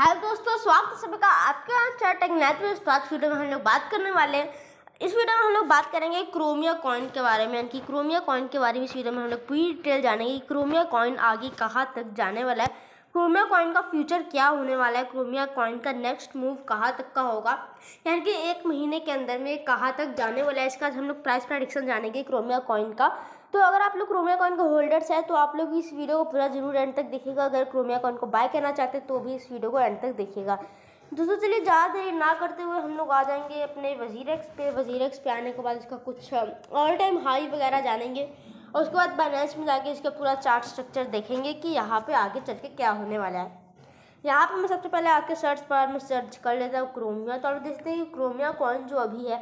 hello दोस्तों स्वागत है का आपके यहाँ चार टेक्नाथ में तो आज वीडियो में हम लोग बात करने वाले हैं इस वीडियो में हम लोग बात करेंगे क्रोमिया कॉइन के बारे में यानी कि क्रोमिया कॉइन के बारे में इस वीडियो में हम लोग पूरी डिटेल जानेंगे कि क्रोमिया कॉइन आगे कहाँ तक जाने वाला है क्रोमिया कॉइन का फ्यूचर क्या होने वाला है क्रोमिया कॉइन का नेक्स्ट मूव कहाँ तक का होगा यानी कि एक महीने के अंदर में कहाँ तक जाने वाला है इसका हम लोग प्राइस प्रडिक्शन जानेंगे क्रोमिया कॉइन का तो अगर आप लोग क्रोमिया कॉइन के होल्डर्स हैं तो आप लोग इस वीडियो को पूरा जरूर एंड तक देखिएगा अगर क्रोमिया कॉइन को बाय करना चाहते हैं तो भी इस वीडियो को एंड तक देखिएगा दोस्तों चलिए ज़्यादा देर ना करते हुए हम लोग आ जाएंगे अपने वजीर एक्स पे वजीर एक्स पे आने के बाद इसका कुछ ऑल टाइम हाई वगैरह जानेंगे और उसके बाद बाइनेंस में जाके इसका पूरा चार्ट स्ट्रक्चर देखेंगे कि यहाँ पे आगे चल के क्या होने वाला है यहाँ पर मैं सबसे पहले आके सर्च पर मैं सर्च कर लेता हूँ क्रोमिया तो आप देखते हैं कि क्रोमिया कॉइन जो अभी है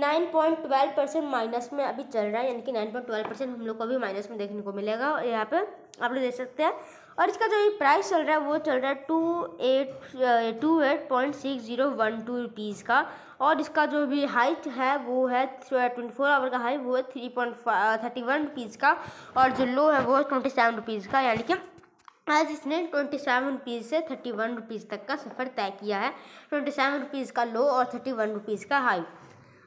nine point twelve percent minus में अभी चल रहा है यानी कि नाइन पॉइंट ट्वेल्व परसेंट हम लोग को अभी माइनस में देखने को मिलेगा और यहाँ पर आप लोग देख सकते हैं और इसका जो प्राइस चल रहा है वो चल रहा है two eight two eight point six zero one two rupees का और इसका जो भी हाइट है वो है ट्वेंटी फोर आवर का हाई वो है three point thirty one rupees का और जो लो है वो ट्वेंटी सेवन रुपीज़ का यानी कि आज इसने ट्वेंटी सेवन रुपीज़ से थर्टी वन रुपीज़ तक का सफ़र तय किया है ट्वेंटी सेवन रुपीज़ का लो और थर्टी वन रुपीज़ का हाई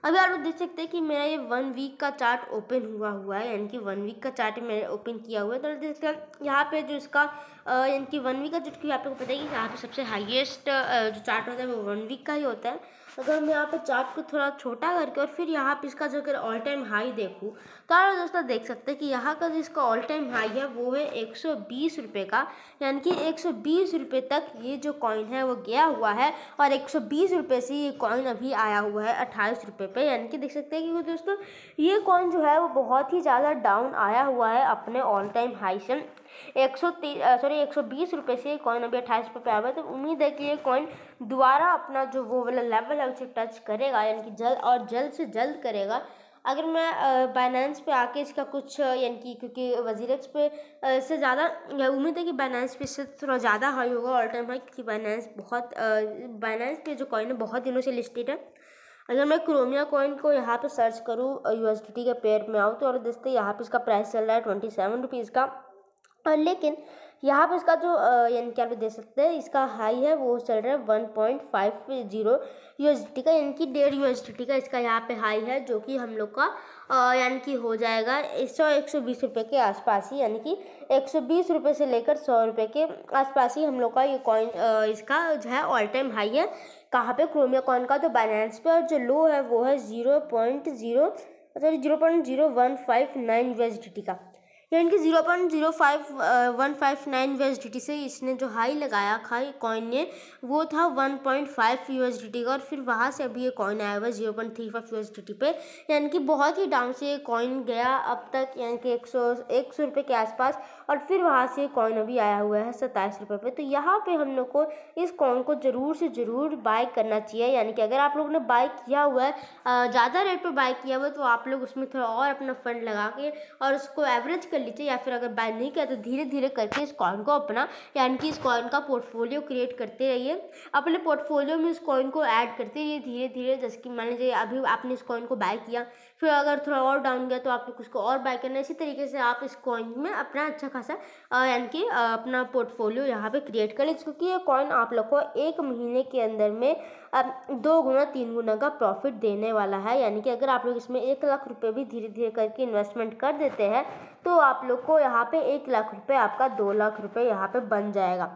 अभी आप लोग देख सकते हैं कि मेरा ये वन वीक का चार्ट ओपन हुआ हुआ है यानी कि वन वीक का चार्ट मैंने ओपन किया हुआ है तो देख सकते हैं यहाँ पे जो इसका यानी कि वन वीक का जो आप लोग पता है कि यहाँ पे सबसे हाईएस्ट जो चार्ट होता है वो वन वीक का ही होता है अगर मैं यहाँ पे चार्ट को थोड़ा छोटा करके और फिर यहाँ पे इसका जो अगर ऑल टाइम हाई देखूँ तो आप दोस्तों देख सकते हैं कि यहाँ का जिसका ऑल टाइम हाई है वो है एक सौ बीस रुपये का यानी कि एक सौ बीस रुपये तक ये जो कॉइन है वो गया हुआ है और एक सौ बीस रुपये से ये कॉइन अभी आया हुआ है अट्ठाईस रुपये पर यानी कि देख सकते हैं कि दोस्तों ये कॉइन जो है वो बहुत ही ज़्यादा डाउन आया हुआ है अपने ऑल टाइम हाई से एक सौ सॉरी एक सौ बीस रुपये से ये कॉइन अभी अट्ठाईस रुपये पर आया है तो उम्मीद है कि ये कॉइन दोबारा अपना जो वो वाला लेवल है उसे टच करेगा यानी कि जल्द और जल्द से जल्द करेगा अगर मैं बाइनेंस पे आके इसका कुछ यानी कि क्योंकि वजीर पे से ज़्यादा उम्मीद है कि बाइनेंस पे इससे थोड़ा ज़्यादा हाई होगा ऑल टाइम हाई क्योंकि बाइनेंस बहुत बाइनेंस पे जो कॉइन है बहुत दिनों से लिस्टेड है अगर मैं क्रोमिया कॉइन को यहाँ पे सर्च करूँ यू के पेयर में आऊँ तो और दोस्तों यहाँ पर इसका प्राइस चल रहा है ट्वेंटी सेवन रुपीज़ का और लेकिन यहाँ पर इसका जो यानी क्या आप देख सकते हैं इसका हाई है वो चल रहा है one point five zero U का यानी कि डेढ़ यू का इसका यहाँ पे हाई है जो कि हम लोग का यानी कि हो जाएगा सौ एक सौ बीस रुपये के आसपास ही यानी कि एक सौ बीस रुपये से लेकर सौ रुपये के आसपास ही हम लोग का ये कॉइन इसका जो है ऑल टाइम हाई है कहाँ पर क्रोमिया कॉइन का तो बाइनेंस पे और जो लो है वो है zero point zero sorry zero point zero one five nine U का यानी कि zero point zero five one five nine U S D T से इसने जो हाई लगाया था कॉइन ने वो था one point five U S D T का और फिर वहाँ से अभी ये कॉइन आया हुआ है zero point three five U S D T पे यानी कि बहुत ही डाउन से ये कॉइन गया अब तक यानी कि एक सौ एक सौ रुपये के आसपास और फिर वहाँ से कॉइन अभी आया हुआ है सत्ताईस रुपये पर तो यहाँ पर हम लोग को इस कॉइन को ज़रूर से ज़रूर बाई करना चाहिए यानी कि अगर आप लोगों ने बाई किया हुआ है uh, ज़्यादा रेट पर बाई किया हुआ तो आप लोग उसमें थोड़ा और अपना फ़ंड लगा के और उसको एवरेज कर लीजिए या फिर अगर बाय नहीं किया तो धीरे धीरे करके इस कॉइन को अपना यानी कि इस कॉइन का पोर्टफोलियो क्रिएट करते रहिए अपने पोर्टफोलियो में इस कॉइन को ऐड करते रहिए धीरे धीरे जैसे कि मान लीजिए अभी आपने इस कॉइन को बाय किया फिर अगर थोड़ा और डाउन गया तो आप लोग उसको और बाय करना इसी तरीके से आप इस कॉइन में अपना अच्छा खासा यानी कि अपना पोर्टफोलियो यहाँ पे क्रिएट करें क्योंकि ये कॉइन आप लोग को एक महीने के अंदर में दो गुना तीन गुना का प्रॉफिट देने वाला है यानी कि अगर आप लोग इसमें एक लाख रुपये भी धीरे धीरे करके इन्वेस्टमेंट कर देते हैं तो आप लोग को यहाँ पे एक लाख रुपये आपका दो लाख रुपये यहाँ पर बन जाएगा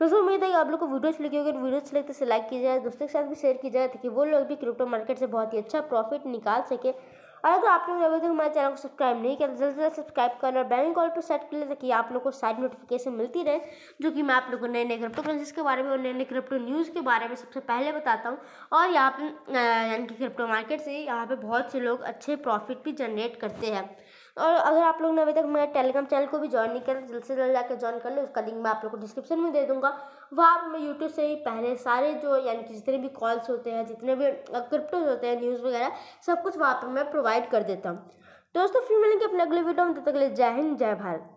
दोस्तों उम्मीद है कि आप लोग को वीडियो अच्छी लगी होगी वीडियो अच्छी लगती है तो लाइक की जाए दोस्तों के साथ भी शेयर की जाए ताकि वो लोग भी क्रिप्टो मार्केट से बहुत ही अच्छा प्रॉफिट निकाल सके और अगर आप लोग अभी तक हमारे चैनल को सब्सक्राइब नहीं किया तो जल्द से जल्द सब्सक्राइब कर और बैंक कॉल पर सेट कर लें ताकि आप लोग को सारी नोटिफिकेशन मिलती रहे जो कि मैं आप लोगों को नए नए क्रिप्टो करेंसीज के बारे में और नए नए क्रिप्टो न्यूज़ के बारे में सबसे पहले बताता हूँ और यहाँ पर यानी कि क्रिप्टो मार्केट से यहाँ पर बहुत से लोग अच्छे प्रॉफिट भी जनरेट करते हैं और अगर आप लोग ने अभी तक मेरे टेलीग्राम चैनल को भी ज्वाइन नहीं किया तो जल्द से जल्द जाकर ज्वाइन कर लें उसका लिंक मैं आप लोग को डिस्क्रिप्शन में दे दूँगा वहाँ आप मैं यूट्यूब से ही पहले सारे जो यानी कि जितने भी कॉल्स होते हैं जितने भी क्रिप्टोज होते हैं न्यूज़ वगैरह सब कुछ वहाँ पर मैं प्रोवाइड कर देता हूँ दोस्तों फिर मिलेंगे अपने अगले वीडियो में तब तक ले जय हिंद जय भारत